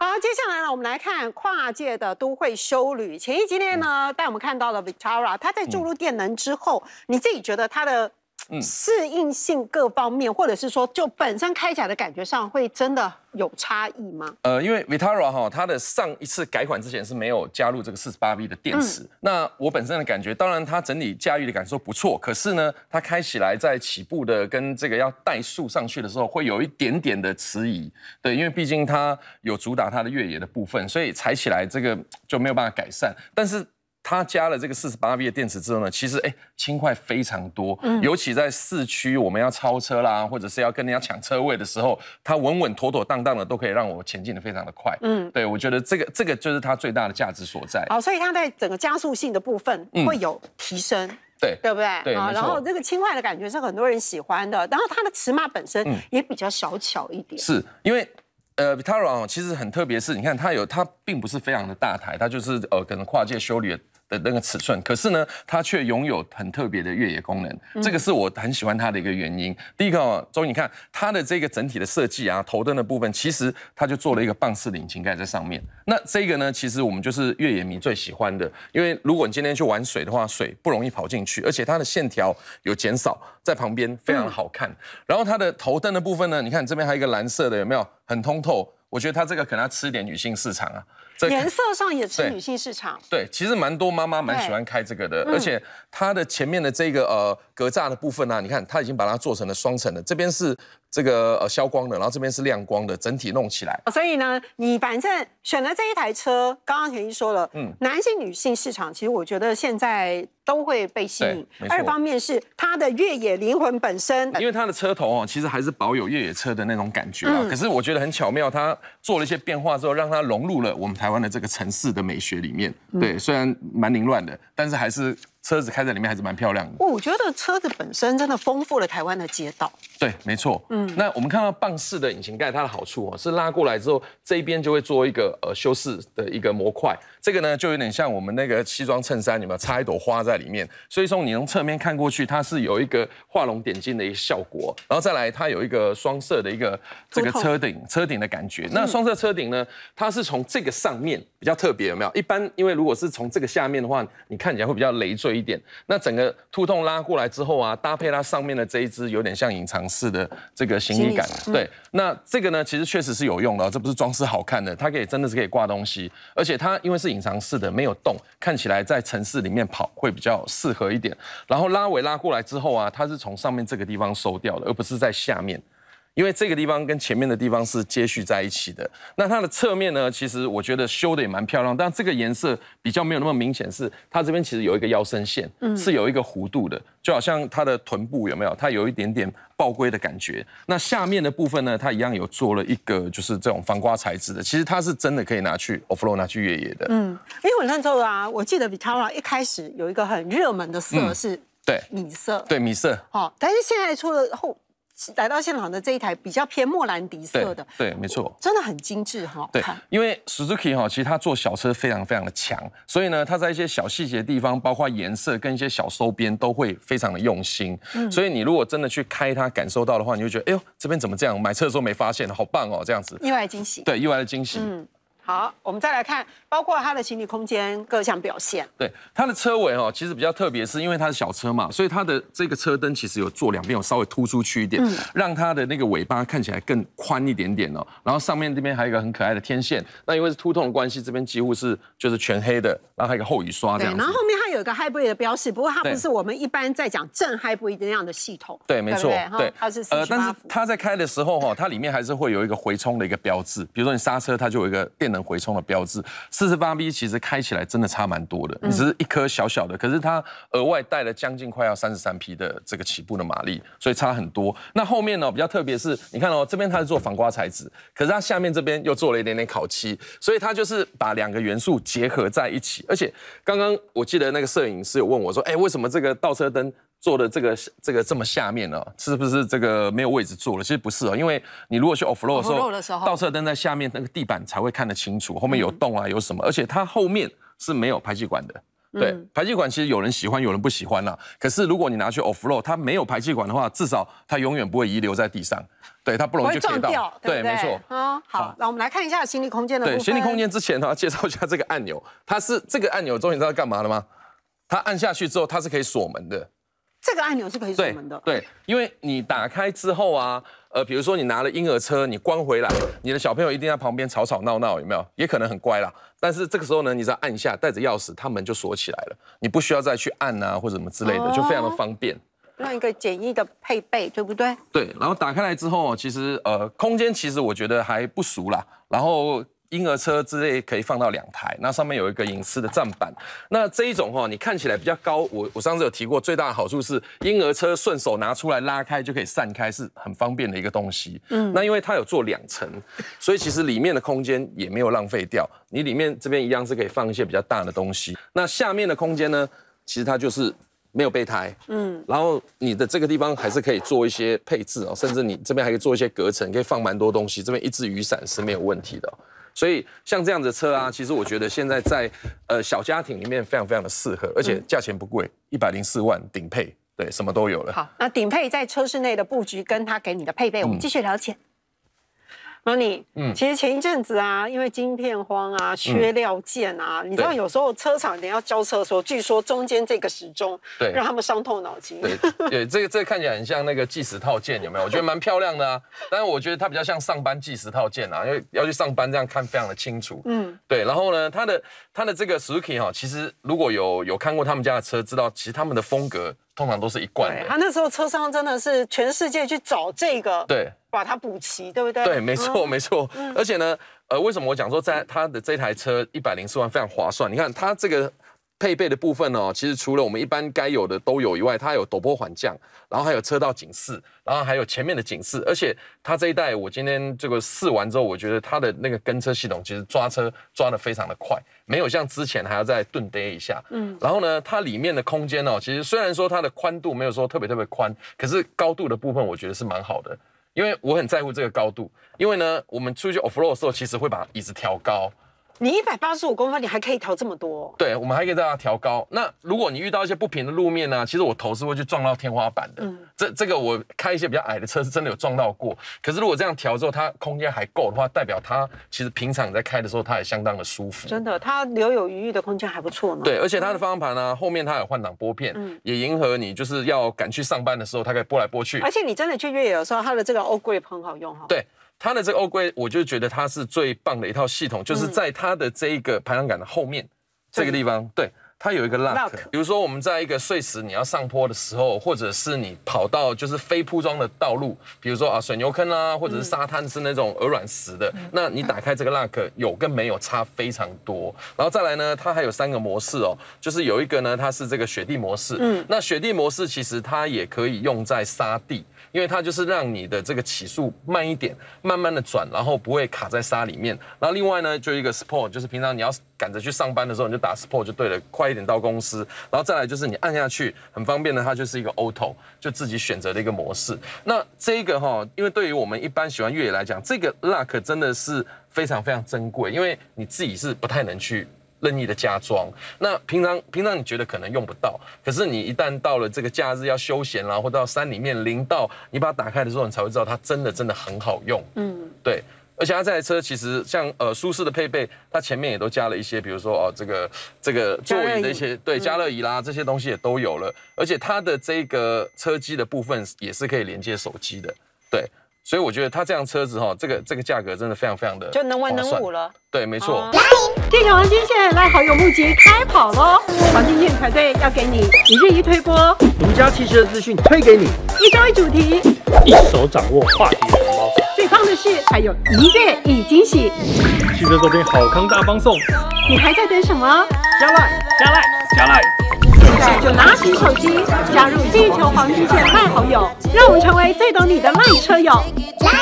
好，接下来呢，我们来看跨界的都会修旅。前一今天呢，带我们看到了 v i c t o r a 它在注入电能之后，你自己觉得它的？适应性各方面，或者是说，就本身开起来的感觉上，会真的有差异吗？呃，因为 Vitara 哈，它的上一次改款之前是没有加入这个 48V 的电池。那我本身的感觉，当然它整体驾驭的感受不错，可是呢，它开起来在起步的跟这个要怠速上去的时候，会有一点点的迟疑。对，因为毕竟它有主打它的越野的部分，所以踩起来这个就没有办法改善。但是它加了这个四十八 V 的电池之后呢，其实哎轻快非常多，嗯，尤其在市区，我们要超车啦，或者是要跟人家抢车位的时候，它稳稳妥妥当当的，都可以让我前进的非常的快，嗯，对我觉得这个这个就是它最大的价值所在。好，所以它在整个加速性的部分会有提升，对，对不对？对，然后这个轻快的感觉是很多人喜欢的，然后它的尺码本身也比较小巧一点，是因为呃 v i t a r o 其实很特别，是你看它有它并不是非常的大台，它就是呃可能跨界修理的。的那个尺寸，可是呢，它却拥有很特别的越野功能，这个是我很喜欢它的一个原因。第一个啊，周，你看它的这个整体的设计啊，头灯的部分其实它就做了一个棒式引擎盖在上面。那这个呢，其实我们就是越野迷最喜欢的，因为如果你今天去玩水的话，水不容易跑进去，而且它的线条有减少在旁边，非常好看。然后它的头灯的部分呢，你看这边还有一个蓝色的，有没有很通透？我觉得它这个可能要吃点女性市场啊，颜色上也吃女性市场。对，其实蛮多妈妈蛮喜欢开这个的，而且它的前面的这个呃格栅的部分呢，你看它已经把它做成了双层的，这边是。这个呃消光的，然后这边是亮光的，整体弄起来。所以呢，你反正选了这一台车，刚刚田一说了，嗯，男性、女性市场，其实我觉得现在都会被吸引。二方面是它的越野灵魂本身，因为它的车头哦，其实还是保有越野车的那种感觉啊。可是我觉得很巧妙，它做了一些变化之后，让它融入了我们台湾的这个城市的美学里面。对，虽然蛮凌乱的，但是还是。车子开在里面还是蛮漂亮的。我觉得车子本身真的丰富了台湾的街道。对，没错。嗯，那我们看到棒式的引擎盖，它的好处哦，是拉过来之后，这一边就会做一个呃修饰的一个模块。这个呢，就有点像我们那个西装衬衫，有没有插一朵花在里面？所以说你从侧面看过去，它是有一个画龙点睛的一个效果。然后再来，它有一个双色的一个这个车顶，车顶的感觉。那双色车顶呢，它是从这个上面。比较特别有没有？一般因为如果是从这个下面的话，你看起来会比较累赘一点。那整个凸痛拉过来之后啊，搭配它上面的这一只有点像隐藏式的这个行李感。对，那这个呢，其实确实是有用的，这不是装饰好看的，它可以真的是可以挂东西，而且它因为是隐藏式的，没有洞，看起来在城市里面跑会比较适合一点。然后拉尾拉过来之后啊，它是从上面这个地方收掉的，而不是在下面。因为这个地方跟前面的地方是接续在一起的，那它的侧面呢，其实我觉得修的也蛮漂亮，但这个颜色比较没有那么明显，是它这边其实有一个腰身线，嗯，是有一个弧度的，就好像它的臀部有没有？它有一点点包规的感觉。那下面的部分呢，它一样有做了一个就是这种防刮材质的，其实它是真的可以拿去 off road 拿去越野的。嗯，因为我那时候啊，我记得比 i t a a 一开始有一个很热门的色是，对，米色，对，米色。好，但是现在出了后。来到现场的这一台比较偏莫兰迪色的，对，没错，真的很精致哈。对，因为 Suzuki 哈，其实它做小车非常非常的强，所以呢，它在一些小细节地方，包括颜色跟一些小收边，都会非常的用心。所以你如果真的去开它，感受到的话，你就觉得，哎呦，这边怎么这样？买车的时候没发现，好棒哦，这样子，意外惊喜。对，意外的惊喜。嗯。好，我们再来看，包括它的行李空间各项表现。对，它的车尾哦，其实比较特别，是因为它是小车嘛，所以它的这个车灯其实有做两边有稍微突出去一点，让它的那个尾巴看起来更宽一点点哦。然后上面这边还有一个很可爱的天线。那因为是凸透的关系，这边几乎是就是全黑的。然后还有一个后雨刷这样子。然后后面它有一个 hybrid 的标识，不过它不是我们一般在讲正 hybrid 那样的系统。对，没错。对，它是呃，但是它在开的时候哈，它里面还是会有一个回充的一个标志，比如说你刹车，它就有一个电能。回充的标志，四十八匹其实开起来真的差蛮多的，只是一颗小小的，可是它额外带了将近快要三十三匹的这个起步的马力，所以差很多。那后面呢比较特别是，你看哦，这边它是做防刮材质，可是它下面这边又做了一点点烤漆，所以它就是把两个元素结合在一起。而且刚刚我记得那个摄影师有问我说，哎，为什么这个倒车灯？坐的这个这个这么下面呢，是不是这个没有位置坐了？其实不是哦，因为你如果去 off road 的时候，倒车灯在下面那个地板才会看得清楚，后面有洞啊，有什么？而且它后面是没有排气管的。对，排气管其实有人喜欢，有人不喜欢啦。可是如果你拿去 off road，它没有排气管的话，至少它永远不会遗留在地上，对，它不容易撞掉。对，没错。啊，好，那我们来看一下行李空间的。对，行李空间之前呢，介绍一下这个按钮，它是这个按钮，终于知道干嘛了吗？它按下去之后，它是可以锁门的。这个按钮是可以锁门的，对，因为你打开之后啊，呃，比如说你拿了婴儿车，你关回来，你的小朋友一定在旁边吵吵闹闹，有没有？也可能很乖啦，但是这个时候呢，你只要按下，带着钥匙，它门就锁起来了，你不需要再去按啊或者什么之类的，就非常的方便。那一个简易的配备，对不对？对，然后打开来之后，其实呃，空间其实我觉得还不俗啦，然后。婴儿车之类可以放到两台，那上面有一个隐私的站板。那这一种哈，你看起来比较高。我我上次有提过，最大的好处是婴儿车顺手拿出来拉开就可以散开，是很方便的一个东西。嗯。那因为它有做两层，所以其实里面的空间也没有浪费掉。你里面这边一样是可以放一些比较大的东西。那下面的空间呢，其实它就是没有备胎。嗯。然后你的这个地方还是可以做一些配置哦，甚至你这边还可以做一些隔层，可以放蛮多东西。这边一支雨伞是没有问题的。所以像这样的车啊，其实我觉得现在在呃小家庭里面非常非常的适合，而且价钱不贵，一百零四万顶配，对，什么都有了。好，那顶配在车室内的布局跟它给你的配备，我们继续了解。Money，嗯，其实前一阵子啊，因为晶片荒啊，缺料件啊，你知道有时候车厂等要交车的时候，据说中间这个时钟，对，让他们伤透脑筋。对，对，这 个这个看起来很像那个计时套件，有没有？我觉得蛮漂亮的啊，但是我觉得它比较像上班计时套件啊，因为要去上班这样看非常的清楚。嗯，对，然后呢，它的它的这个 Suki 哈，其实如果有有看过他们家的车，知道其实他们的风格。通常都是一罐的。他那时候车商真的是全世界去找这个，对，把它补齐，对不对？对，没错，没错。而且呢，呃，为什么我讲说在他的这台车一百零四万非常划算？你看他这个。配备的部分呢，其实除了我们一般该有的都有以外，它有陡坡缓降，然后还有车道警示，然后还有前面的警示。而且它这一代，我今天这个试完之后，我觉得它的那个跟车系统其实抓车抓得非常的快，没有像之前还要再顿跌一下。嗯，然后呢，它里面的空间呢，其实虽然说它的宽度没有说特别特别宽，可是高度的部分我觉得是蛮好的，因为我很在乎这个高度，因为呢，我们出去 off road 的时候，其实会把椅子调高。你一百八十五公分，你还可以调这么多？对，我们还可以再它调高。那如果你遇到一些不平的路面啊，其实我头是会去撞到天花板的。嗯，这这个我开一些比较矮的车是真的有撞到过。可是如果这样调之后，它空间还够的话，代表它其实平常在开的时候，它也相当的舒服。真的，它留有余裕的空间还不错呢。对，而且它的方向盘呢，后面它有换挡拨片，也迎合你就是要赶去上班的时候，它可以拨来拨去。而且你真的去越野的时候，它的这个 off grip 很好用哈。对。它的这个欧规，我就觉得它是最棒的一套系统，就是在它的这一个排挡杆的后面这个地方，对，它有一个 lock。比如说我们在一个碎石你要上坡的时候，或者是你跑到就是非铺装的道路，比如说啊水牛坑啊，或者是沙滩是那种鹅卵石的，那你打开这个 lock 有跟没有差非常多。然后再来呢，它还有三个模式哦，就是有一个呢，它是这个雪地模式，嗯，那雪地模式其实它也可以用在沙地。因为它就是让你的这个起速慢一点，慢慢的转，然后不会卡在沙里面。然后另外呢，就一个 sport，就是平常你要赶着去上班的时候，你就打 sport 就对了，快一点到公司。然后再来就是你按下去，很方便的，它就是一个 auto，就自己选择的一个模式。那这个哈，因为对于我们一般喜欢越野来讲，这个 luck 真的是非常非常珍贵，因为你自己是不太能去。任意的加装，那平常平常你觉得可能用不到，可是你一旦到了这个假日要休闲啦，或到山里面淋到，你把它打开的时候，你才会知道它真的真的很好用。嗯，对。而且它这台车其实像呃舒适的配备，它前面也都加了一些，比如说哦这个这个座椅的一些对加热椅啦这些东西也都有了，而且它的这个车机的部分也是可以连接手机的，对。所以我觉得它这辆车子哈，这个这个价格真的非常非常的就能文能武了，对，没错。来，地铁黄金线来好友募集开跑喽！黄金线团队要给你一日一推波，独家汽车资讯推给你，一周一主题，一手掌握话题红包。最棒的是，还有一月一惊喜，汽车周边好康大放送，你还在等什么？加来加来加来！就拿起手机，加入“地球黄金线卖好友，让我们成为最懂你的慢车友。来。